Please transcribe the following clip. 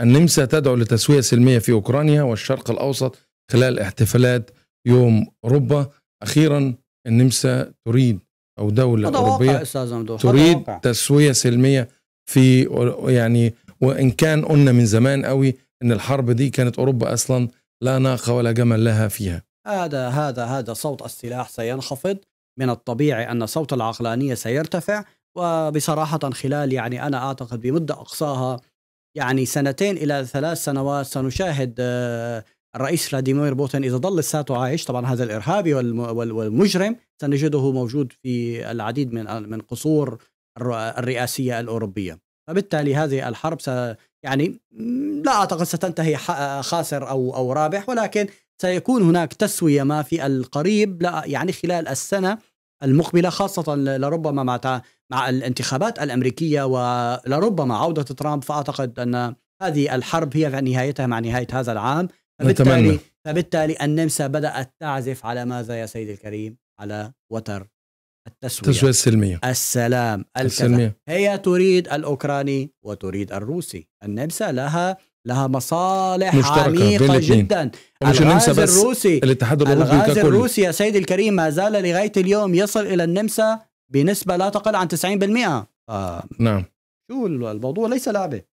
النمسا تدعو لتسوية سلمية في أوكرانيا والشرق الأوسط خلال احتفالات يوم أوروبا أخيرا النمسا تريد أو دولة أوروبية تريد تسوية سلمية في يعني وإن كان قلنا من زمان قوي إن الحرب دي كانت أوروبا أصلا لا ناقة ولا جمل لها فيها هذا هذا هذا صوت السلاح سينخفض من الطبيعي أن صوت العقلانية سيرتفع وبصراحة خلال يعني أنا أعتقد بمدة أقصاها يعني سنتين الى ثلاث سنوات سنشاهد آه، الرئيس فلاديمير بوتين اذا ظل لساته عايش طبعا هذا الارهابي والمجرم سنجده موجود في العديد من من قصور الرئاسيه الاوروبيه فبالتالي هذه الحرب س يعني لا اعتقد ستنتهي خاسر او او رابح ولكن سيكون هناك تسويه ما في القريب لا يعني خلال السنه المقبله خاصه لربما مع مع الانتخابات الامريكيه ولربما عوده ترامب فاعتقد ان هذه الحرب هي نهايتها مع نهايه هذا العام فبالتالي نتمنى. فبالتالي النمسا بدات تعزف على ماذا يا سيدي الكريم على وتر التسويه التسويه السلميه السلام السلمية. هي تريد الاوكراني وتريد الروسي النمسا لها لها مصالح مشتركة عميقة جدا الغاز الروسي الاتحاد الروسي الغاز الروسي يا سيدي الكريم ما زال لغاية اليوم يصل إلى النمسا بنسبة لا تقل عن 90% آه. نعم شو الموضوع ليس لعبة